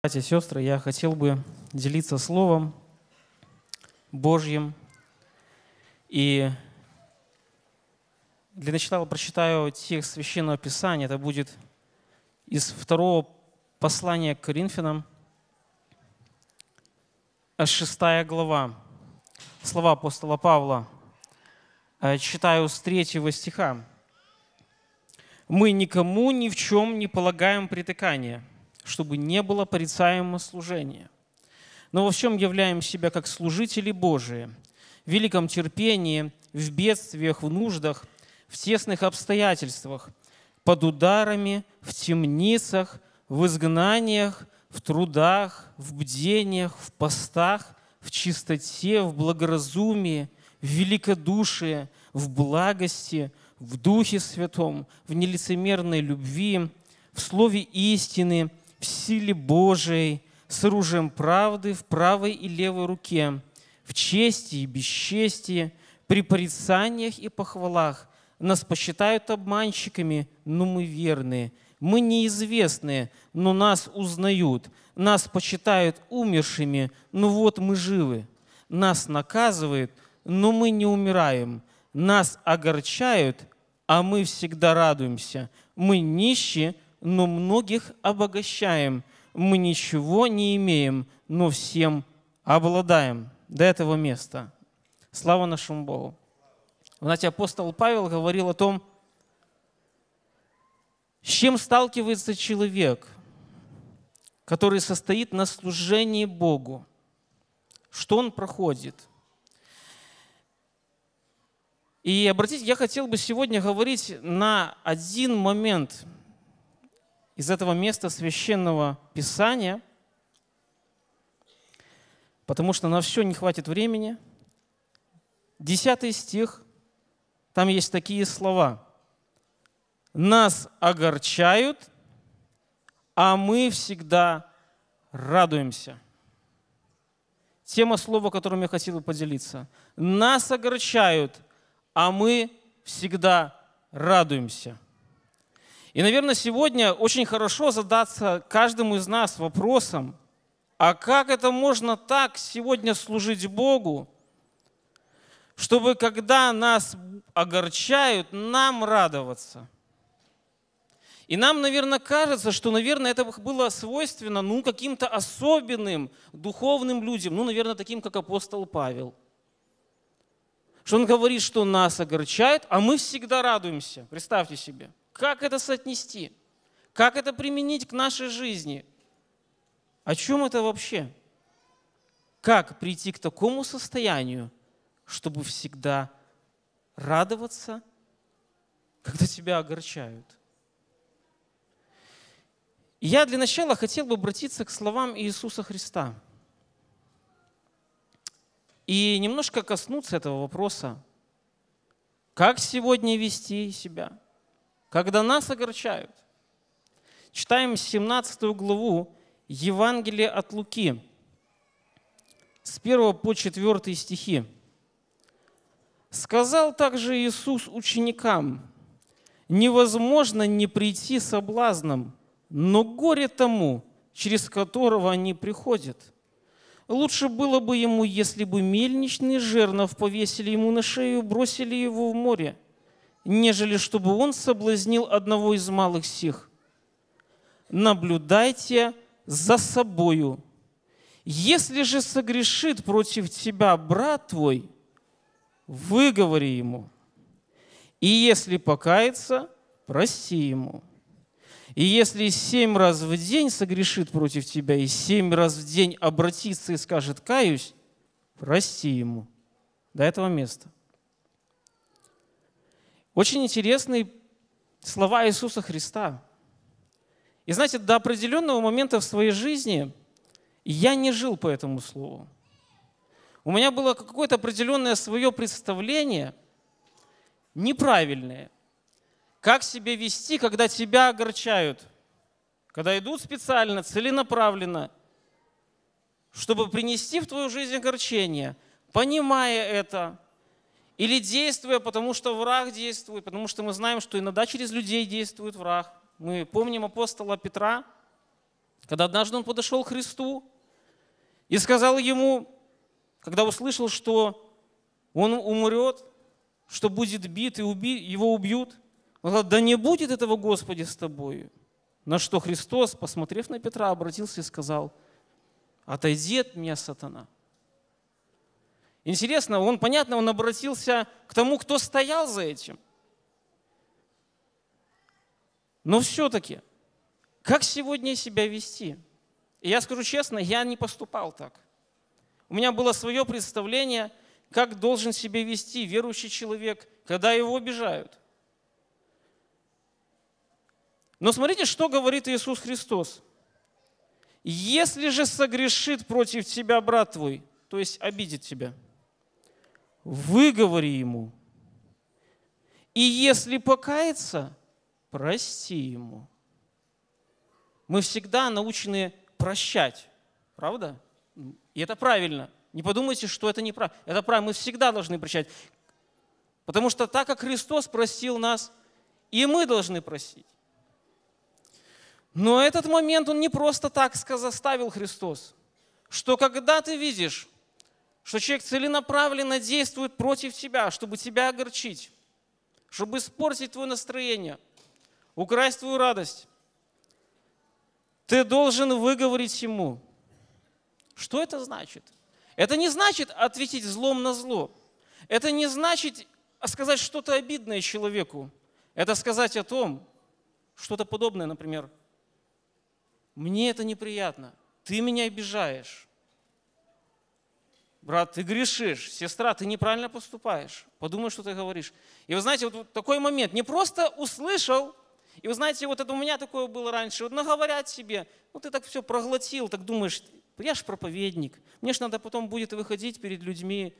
Братья и сестры, я хотел бы делиться Словом Божьим. И для начала прочитаю текст Священного Писания. Это будет из второго послания к Коринфянам, 6 э, глава. Слова апостола Павла. Э, читаю с третьего стиха. «Мы никому ни в чем не полагаем притыкания» чтобы не было порицаемого служения. Но во всем являем себя как служители Божии, в великом терпении, в бедствиях, в нуждах, в тесных обстоятельствах, под ударами, в темницах, в изгнаниях, в трудах, в бдениях, в постах, в чистоте, в благоразумии, в великодушии, в благости, в Духе Святом, в нелицемерной любви, в Слове истины – в силе Божией, с оружием правды в правой и левой руке, в чести и бесчестии, при порицаниях и похвалах. Нас посчитают обманщиками, но мы верные. Мы неизвестные, но нас узнают. Нас почитают умершими, но вот мы живы. Нас наказывают, но мы не умираем. Нас огорчают, а мы всегда радуемся. Мы нищие, но многих обогащаем. Мы ничего не имеем, но всем обладаем. До этого места. Слава нашему Богу. Знаете, апостол Павел говорил о том, с чем сталкивается человек, который состоит на служении Богу? Что он проходит? И обратите, я хотел бы сегодня говорить на один момент – из этого места священного писания, потому что на все не хватит времени. Десятый стих, там есть такие слова. «Нас огорчают, а мы всегда радуемся». Тема слова, которым я хотел бы поделиться. «Нас огорчают, а мы всегда радуемся». И, наверное, сегодня очень хорошо задаться каждому из нас вопросом, а как это можно так сегодня служить Богу, чтобы когда нас огорчают, нам радоваться? И нам, наверное, кажется, что, наверное, это было свойственно ну, каким-то особенным духовным людям, ну, наверное, таким, как апостол Павел – что он говорит, что нас огорчает, а мы всегда радуемся. Представьте себе. Как это соотнести? Как это применить к нашей жизни? О чем это вообще? Как прийти к такому состоянию, чтобы всегда радоваться, когда тебя огорчают? Я для начала хотел бы обратиться к словам Иисуса Христа и немножко коснуться этого вопроса. Как сегодня вести себя? когда нас огорчают. Читаем 17 главу Евангелия от Луки с 1 по 4 стихи. «Сказал также Иисус ученикам, невозможно не прийти соблазном, но горе тому, через которого они приходят. Лучше было бы ему, если бы мельничный жернов повесили ему на шею и бросили его в море – нежели чтобы он соблазнил одного из малых сих. Наблюдайте за собою. Если же согрешит против тебя брат твой, выговори ему. И если покается, прости ему. И если семь раз в день согрешит против тебя, и семь раз в день обратится и скажет «каюсь», прости ему. До этого места. Очень интересные слова Иисуса Христа. И знаете, до определенного момента в своей жизни я не жил по этому слову. У меня было какое-то определенное свое представление, неправильное, как себя вести, когда тебя огорчают, когда идут специально, целенаправленно, чтобы принести в твою жизнь огорчение, понимая это – или действуя, потому что враг действует, потому что мы знаем, что иногда через людей действует враг. Мы помним апостола Петра, когда однажды он подошел к Христу и сказал ему, когда услышал, что он умрет, что будет бит и уби, его убьют, он сказал, да не будет этого Господи с тобою. На что Христос, посмотрев на Петра, обратился и сказал, отойди от меня, сатана – Интересно, он, понятно, он обратился к тому, кто стоял за этим. Но все-таки, как сегодня себя вести? И я скажу честно, я не поступал так. У меня было свое представление, как должен себя вести верующий человек, когда его обижают. Но смотрите, что говорит Иисус Христос. «Если же согрешит против тебя брат твой, то есть обидит тебя, выговори ему. И если покаяться, прости ему. Мы всегда научены прощать, правда? И это правильно. Не подумайте, что это неправильно. Это правильно, мы всегда должны прощать. Потому что так как Христос простил нас, и мы должны просить. Но этот момент он не просто так сказал, заставил Христос, что когда ты видишь, что человек целенаправленно действует против тебя, чтобы тебя огорчить, чтобы испортить твое настроение, украсть твою радость. Ты должен выговорить ему. Что это значит? Это не значит ответить злом на зло. Это не значит сказать что-то обидное человеку. Это сказать о том, что-то подобное, например. Мне это неприятно, ты меня обижаешь брат, ты грешишь, сестра, ты неправильно поступаешь, подумай, что ты говоришь. И вы знаете, вот такой момент, не просто услышал, и вы знаете, вот это у меня такое было раньше, вот наговорят себе, ну ты так все проглотил, так думаешь, я же проповедник, мне же надо потом будет выходить перед людьми,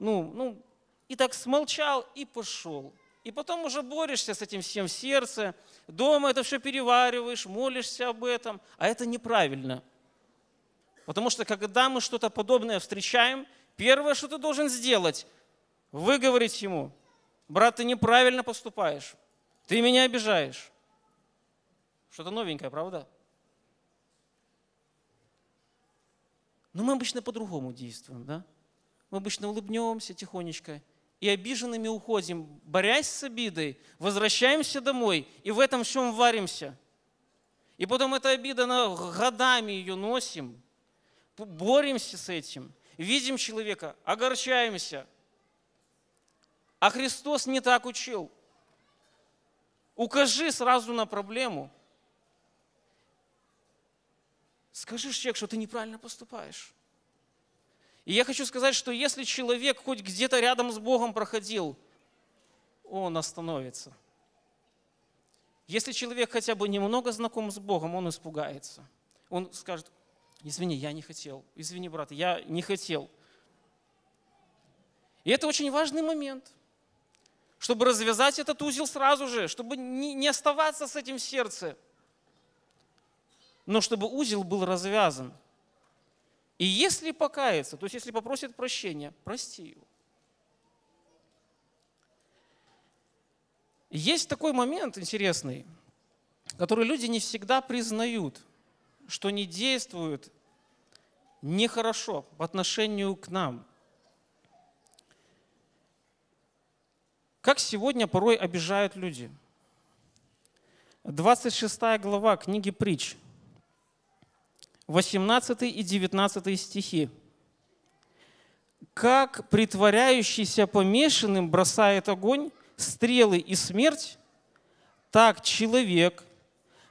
ну, ну, и так смолчал и пошел. И потом уже борешься с этим всем в сердце, дома это все перевариваешь, молишься об этом, а это неправильно – Потому что когда мы что-то подобное встречаем, первое, что ты должен сделать, выговорить ему, брат, ты неправильно поступаешь, ты меня обижаешь. Что-то новенькое, правда? Но мы обычно по-другому действуем, да? Мы обычно улыбнемся тихонечко и обиженными уходим, борясь с обидой, возвращаемся домой и в этом всем варимся. И потом эта обида, она, годами ее носим – боремся с этим, видим человека, огорчаемся. А Христос не так учил. Укажи сразу на проблему. Скажи человеку, что ты неправильно поступаешь. И я хочу сказать, что если человек хоть где-то рядом с Богом проходил, он остановится. Если человек хотя бы немного знаком с Богом, он испугается. Он скажет, Извини, я не хотел. Извини, брат, я не хотел. И это очень важный момент, чтобы развязать этот узел сразу же, чтобы не оставаться с этим в сердце, но чтобы узел был развязан. И если покаяться, то есть если попросит прощения, прости его. Есть такой момент интересный, который люди не всегда признают – что они действуют нехорошо по отношению к нам. Как сегодня порой обижают люди. 26 глава книги притч, 18 и 19 стихи. «Как притворяющийся помешанным бросает огонь, стрелы и смерть, так человек,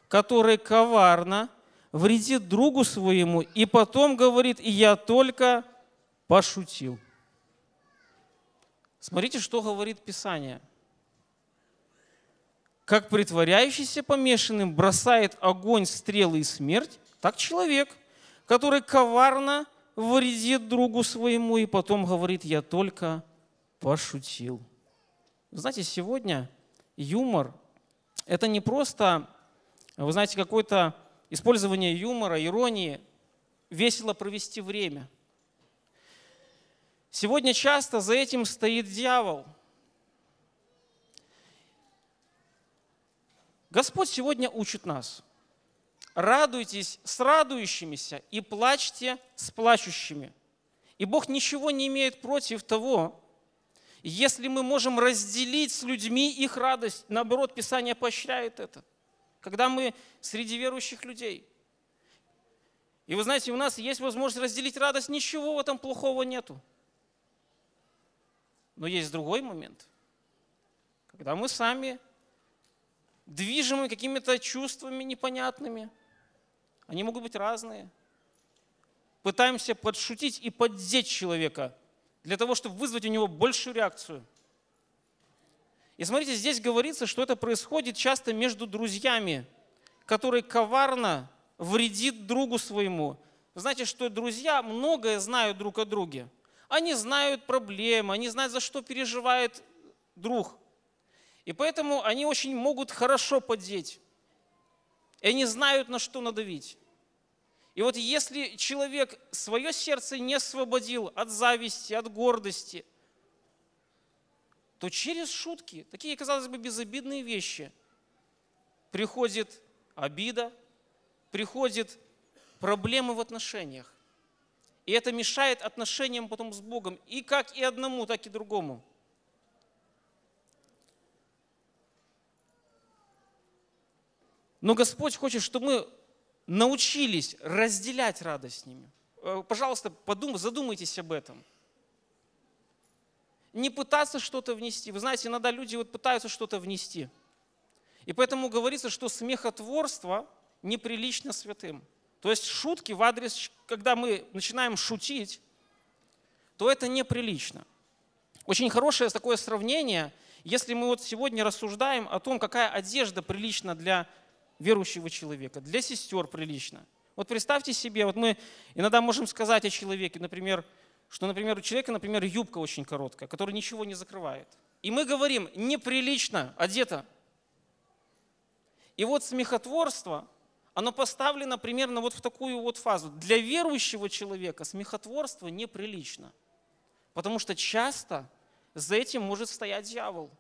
который коварно – вредит другу своему, и потом говорит, и я только пошутил. Смотрите, что говорит Писание. Как притворяющийся помешанным бросает огонь, стрелы и смерть, так человек, который коварно вредит другу своему и потом говорит, я только пошутил. Знаете, сегодня юмор – это не просто, вы знаете, какой-то использование юмора, иронии, весело провести время. Сегодня часто за этим стоит дьявол. Господь сегодня учит нас. Радуйтесь с радующимися и плачьте с плачущими. И Бог ничего не имеет против того, если мы можем разделить с людьми их радость. Наоборот, Писание поощряет это когда мы среди верующих людей. И вы знаете, у нас есть возможность разделить радость, ничего в этом плохого нету. Но есть другой момент, когда мы сами движимы какими-то чувствами непонятными, они могут быть разные. Пытаемся подшутить и поддеть человека для того, чтобы вызвать у него большую реакцию – и смотрите, здесь говорится, что это происходит часто между друзьями, которые коварно вредит другу своему. Знаете, что друзья многое знают друг о друге. Они знают проблемы, они знают, за что переживает друг. И поэтому они очень могут хорошо поддеть. И они знают, на что надавить. И вот если человек свое сердце не освободил от зависти, от гордости – то через шутки, такие, казалось бы, безобидные вещи, приходит обида, приходит проблемы в отношениях. И это мешает отношениям потом с Богом, и как и одному, так и другому. Но Господь хочет, чтобы мы научились разделять радость с ними. Э, пожалуйста, подумайте, задумайтесь об этом – не пытаться что-то внести. Вы знаете, иногда люди вот пытаются что-то внести. И поэтому говорится, что смехотворство неприлично святым. То есть шутки в адрес, когда мы начинаем шутить, то это неприлично. Очень хорошее такое сравнение, если мы вот сегодня рассуждаем о том, какая одежда прилична для верующего человека, для сестер прилично. Вот представьте себе, вот мы иногда можем сказать о человеке, например, что, например, у человека, например, юбка очень короткая, которая ничего не закрывает. И мы говорим, неприлично одета. И вот смехотворство, оно поставлено примерно вот в такую вот фазу. Для верующего человека смехотворство неприлично, потому что часто за этим может стоять дьявол.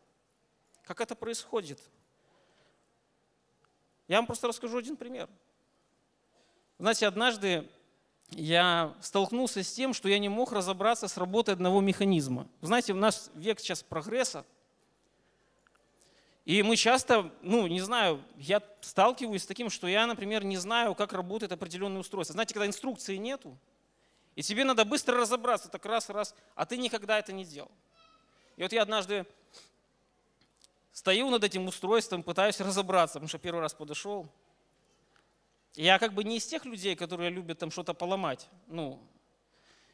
Как это происходит? Я вам просто расскажу один пример. Знаете, однажды я столкнулся с тем, что я не мог разобраться с работой одного механизма. Знаете, у нас век сейчас прогресса, и мы часто, ну, не знаю, я сталкиваюсь с таким, что я, например, не знаю, как работает определенное устройство. Знаете, когда инструкции нету, и тебе надо быстро разобраться, так раз, раз, а ты никогда это не делал. И вот я однажды стою над этим устройством, пытаюсь разобраться, потому что первый раз подошел, я как бы не из тех людей, которые любят там что-то поломать. Ну,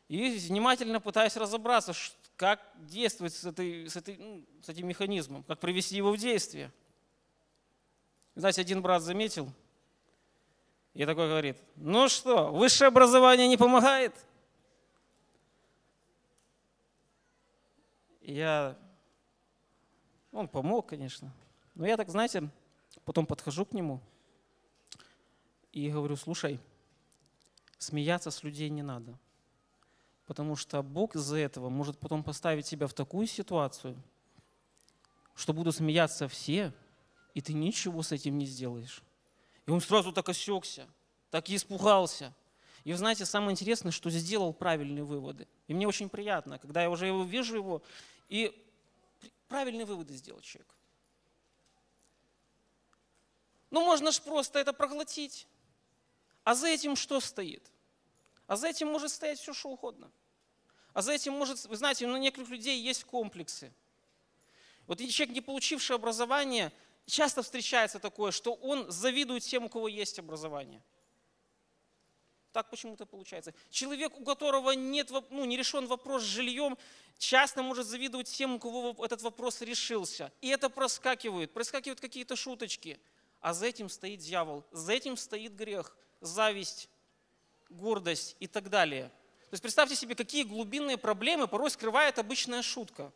и внимательно пытаюсь разобраться, как действовать с, этой, с, этой, ну, с этим механизмом, как привести его в действие. Знаете, один брат заметил, и такой говорит, ну что, высшее образование не помогает? Я, он помог, конечно. Но я так, знаете, потом подхожу к нему – и говорю, слушай, смеяться с людей не надо. Потому что Бог из-за этого может потом поставить тебя в такую ситуацию, что будут смеяться все, и ты ничего с этим не сделаешь. И он сразу так осекся, так и испугался. И вы знаете, самое интересное, что сделал правильные выводы. И мне очень приятно, когда я уже его вижу его, и правильные выводы сделал человек. Ну, можно же просто это проглотить. А за этим что стоит? А за этим может стоять все, что угодно. А за этим может, вы знаете, у некоторых людей есть комплексы. Вот человек, не получивший образование, часто встречается такое, что он завидует тем, у кого есть образование. Так почему-то получается. Человек, у которого нет, ну, не решен вопрос с жильем, часто может завидовать тем, у кого этот вопрос решился. И это проскакивает, проскакивают какие-то шуточки. А за этим стоит дьявол, за этим стоит грех зависть, гордость и так далее. То есть представьте себе, какие глубинные проблемы порой скрывает обычная шутка.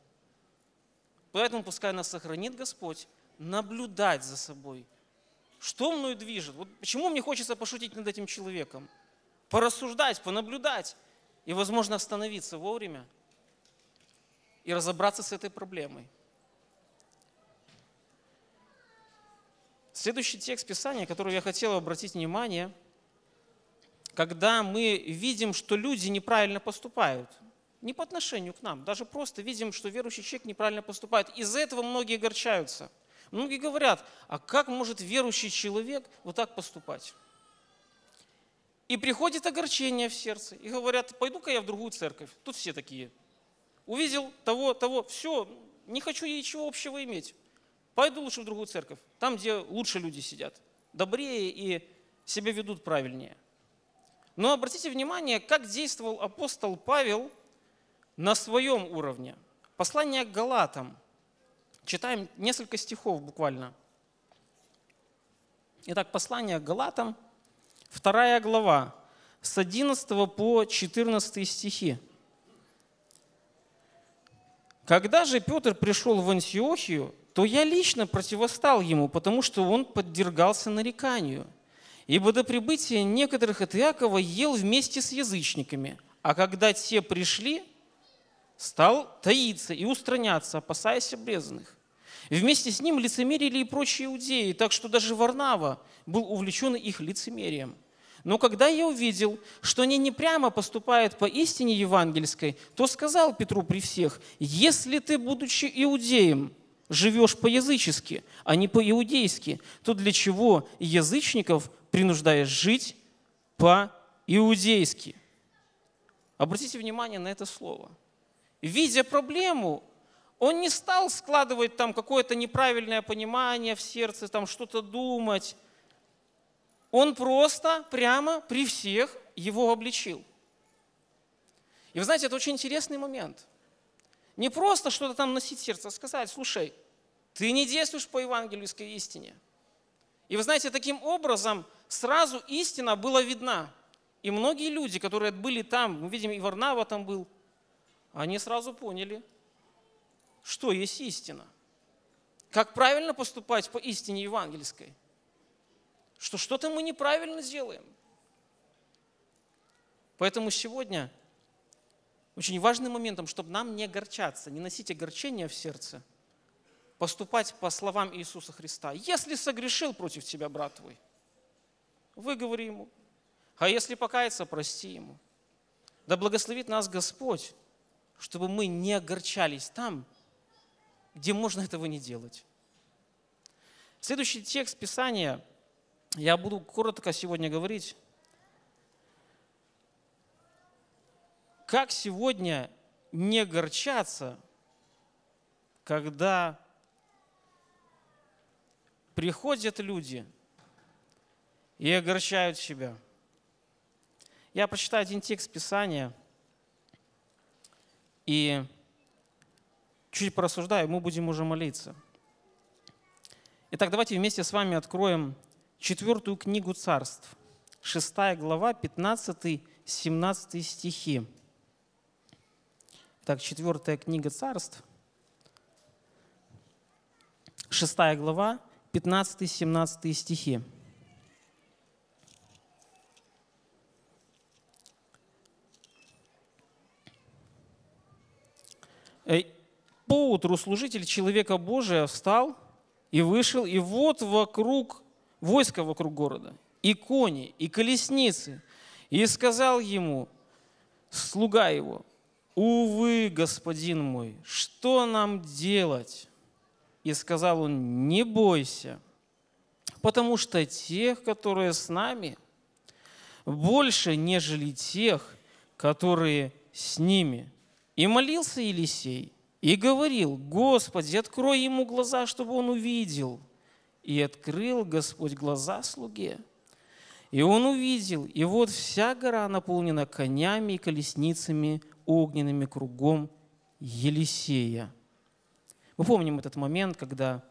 Поэтому пускай нас сохранит Господь наблюдать за собой. Что мною движет? Вот почему мне хочется пошутить над этим человеком? Порассуждать, понаблюдать и, возможно, остановиться вовремя и разобраться с этой проблемой. Следующий текст Писания, который я хотел обратить внимание – когда мы видим, что люди неправильно поступают. Не по отношению к нам, даже просто видим, что верующий человек неправильно поступает. Из-за этого многие огорчаются. Многие говорят, а как может верующий человек вот так поступать? И приходит огорчение в сердце, и говорят, пойду-ка я в другую церковь. Тут все такие. Увидел того, того, все, не хочу ничего общего иметь. Пойду лучше в другую церковь, там, где лучше люди сидят, добрее и себя ведут правильнее. Но обратите внимание, как действовал апостол Павел на своем уровне. Послание к Галатам. Читаем несколько стихов буквально. Итак, послание к Галатам, вторая глава, с 11 по 14 стихи. Когда же Петр пришел в Антиохию, то я лично противостал ему, потому что он подвергался нареканию – Ибо до прибытия некоторых от Иакова ел вместе с язычниками, а когда те пришли, стал таиться и устраняться, опасаясь обрезанных. Вместе с ним лицемерили и прочие иудеи, так что даже Варнава был увлечен их лицемерием. Но когда я увидел, что они не прямо поступают по истине евангельской, то сказал Петру при всех, если ты, будучи иудеем, живешь по-язычески, а не по-иудейски, то для чего язычников принуждая жить по-иудейски. Обратите внимание на это слово. Видя проблему, он не стал складывать там какое-то неправильное понимание в сердце, там что-то думать. Он просто прямо при всех его обличил. И вы знаете, это очень интересный момент. Не просто что-то там носить сердце, а сказать, слушай, ты не действуешь по евангельской истине. И вы знаете, таким образом – сразу истина была видна. И многие люди, которые были там, мы видим, и Варнава там был, они сразу поняли, что есть истина. Как правильно поступать по истине евангельской. Что что-то мы неправильно делаем. Поэтому сегодня очень важным моментом, чтобы нам не огорчаться, не носить огорчения в сердце, поступать по словам Иисуса Христа. Если согрешил против тебя, брат твой – выговори ему. А если покаяться, прости ему. Да благословит нас Господь, чтобы мы не огорчались там, где можно этого не делать. Следующий текст Писания, я буду коротко сегодня говорить, как сегодня не горчаться, когда приходят люди – и огорчают себя. Я прочитаю один текст Писания и чуть порассуждаю, мы будем уже молиться. Итак, давайте вместе с вами откроем четвертую книгу царств, 6 глава, 15-17 стихи. Так, четвертая книга царств, 6 глава, 15-17 стихи. Э, поутру служитель человека Божия встал и вышел, и вот вокруг, войско вокруг города, и кони, и колесницы. И сказал ему, слуга его, «Увы, господин мой, что нам делать?» И сказал он, «Не бойся, потому что тех, которые с нами, больше, нежели тех, которые с ними». И молился Елисей, и говорил, «Господи, открой ему глаза, чтобы он увидел». И открыл Господь глаза слуге, и он увидел, и вот вся гора наполнена конями и колесницами огненными кругом Елисея. Мы помним этот момент, когда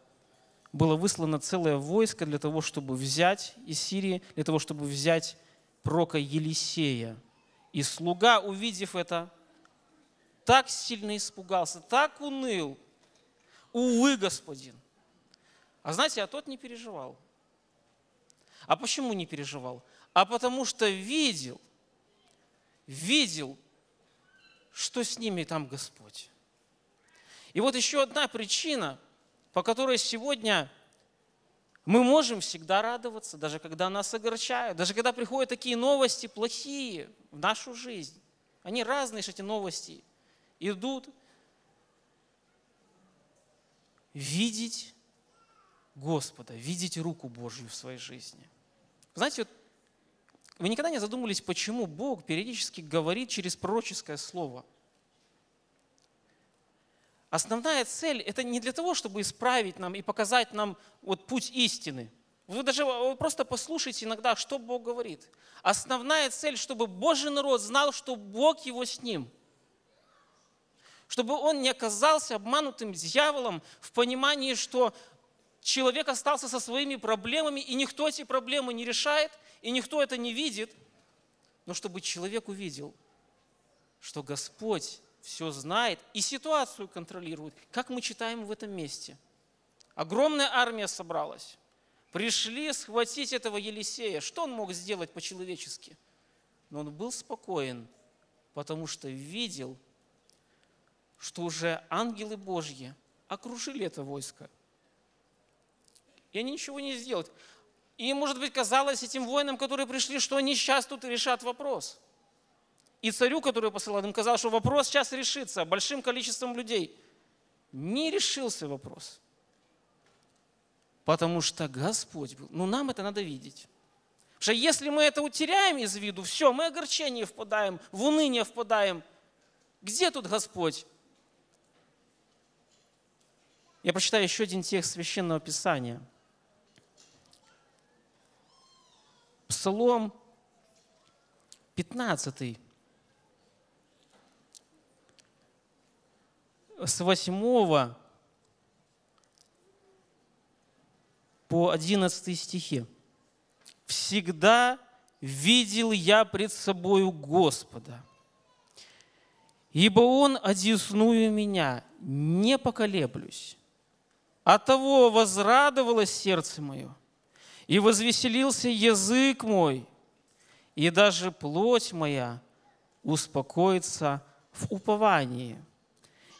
было выслано целое войско для того, чтобы взять из Сирии, для того, чтобы взять прока Елисея. И слуга, увидев это, так сильно испугался, так уныл. Увы, господин. А знаете, а тот не переживал. А почему не переживал? А потому что видел, видел, что с ними там Господь. И вот еще одна причина, по которой сегодня мы можем всегда радоваться, даже когда нас огорчают, даже когда приходят такие новости плохие в нашу жизнь. Они разные же эти новости идут видеть Господа, видеть руку Божью в своей жизни. Знаете, вот вы никогда не задумывались, почему Бог периодически говорит через пророческое слово? Основная цель – это не для того, чтобы исправить нам и показать нам вот путь истины – вы даже вы просто послушайте иногда, что Бог говорит. Основная цель, чтобы Божий народ знал, что Бог его с ним чтобы он не оказался обманутым дьяволом в понимании, что человек остался со своими проблемами, и никто эти проблемы не решает, и никто это не видит, но чтобы человек увидел, что Господь все знает и ситуацию контролирует, как мы читаем в этом месте. Огромная армия собралась. Пришли схватить этого Елисея. Что он мог сделать по-человечески? Но он был спокоен, потому что видел – что уже ангелы Божьи окружили это войско. И они ничего не сделают. И, может быть, казалось этим воинам, которые пришли, что они сейчас тут решат вопрос. И царю, который посылал, им казалось, что вопрос сейчас решится большим количеством людей. Не решился вопрос. Потому что Господь был. Ну, нам это надо видеть. Потому что если мы это утеряем из виду, все, мы огорчение впадаем, в уныние впадаем. Где тут Господь? Я прочитаю еще один текст Священного Писания. Псалом 15, с 8 по 11 стихе. «Всегда видел я пред собою Господа, ибо Он одесную меня, не поколеблюсь. От того возрадовалось сердце мое, и возвеселился язык мой, и даже плоть моя успокоится в уповании.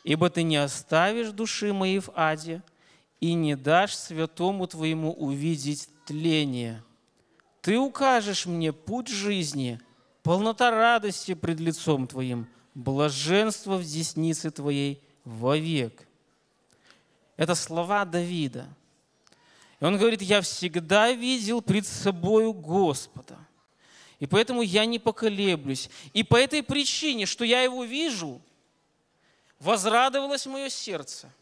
Ибо ты не оставишь души моей в аде, и не дашь святому твоему увидеть тление. Ты укажешь мне путь жизни, полнота радости пред лицом твоим, блаженство в деснице твоей вовек». Это слова Давида. И он говорит, я всегда видел пред собою Господа. И поэтому я не поколеблюсь. И по этой причине, что я его вижу, возрадовалось мое сердце.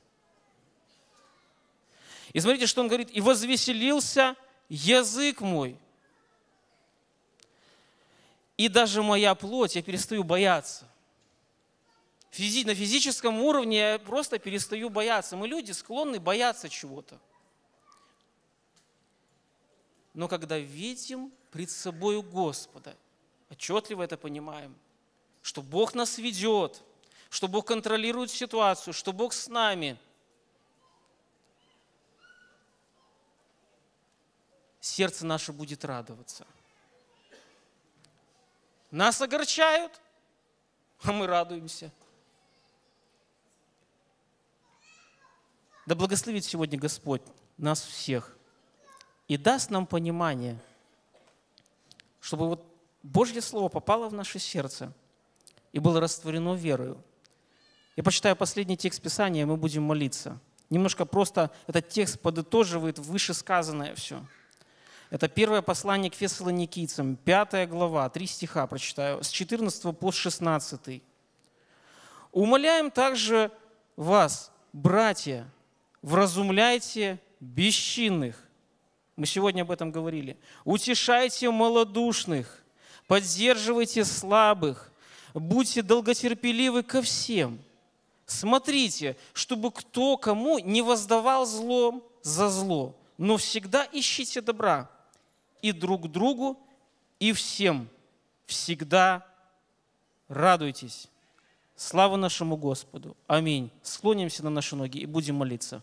И смотрите, что он говорит. И возвеселился язык мой. И даже моя плоть, я перестаю бояться – Физи на физическом уровне я просто перестаю бояться. Мы люди склонны бояться чего-то. Но когда видим пред собой Господа, отчетливо это понимаем, что Бог нас ведет, что Бог контролирует ситуацию, что Бог с нами. Сердце наше будет радоваться. Нас огорчают, а мы радуемся – Да благословит сегодня Господь нас всех и даст нам понимание, чтобы вот Божье Слово попало в наше сердце и было растворено верою. Я почитаю последний текст Писания, и мы будем молиться. Немножко просто этот текст подытоживает вышесказанное все. Это первое послание к фессалоникийцам, 5 глава, 3 стиха прочитаю, с 14 по 16. «Умоляем также вас, братья, вразумляйте бесчинных. Мы сегодня об этом говорили. Утешайте малодушных, поддерживайте слабых, будьте долготерпеливы ко всем. Смотрите, чтобы кто кому не воздавал злом за зло, но всегда ищите добра и друг другу, и всем. Всегда радуйтесь. Слава нашему Господу. Аминь. Склонимся на наши ноги и будем молиться.